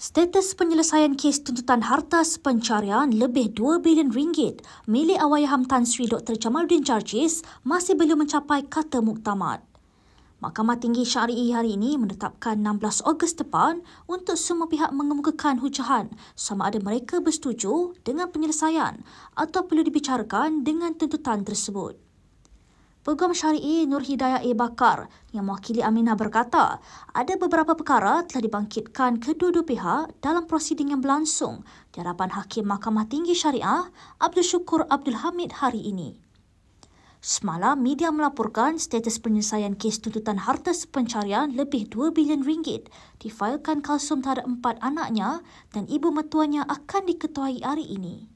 Status penyelesaian kes tuntutan harta pencarian lebih 2 bilion ringgit milik awayaham Tan Sri Dr. Jamaluddin Jarjis masih belum mencapai kata muktamad. Mahkamah Tinggi Syari'i hari ini menetapkan 16 Ogos depan untuk semua pihak mengemukakan hujahan sama ada mereka bersetuju dengan penyelesaian atau perlu dibicarakan dengan tuntutan tersebut. Peguam Syari'i Nur Hidayah A. Bakar yang mewakili Aminah berkata, ada beberapa perkara telah dibangkitkan kedua-dua pihak dalam prosiding yang berlangsung di hadapan Hakim Mahkamah Tinggi Syariah Abdul Syukur Abdul Hamid hari ini. Semalam, media melaporkan status penyelesaian kes tuntutan harta sepencarian lebih 2 bilion ringgit difailkan kalsum terhadap empat anaknya dan ibu metuanya akan diketuai hari ini.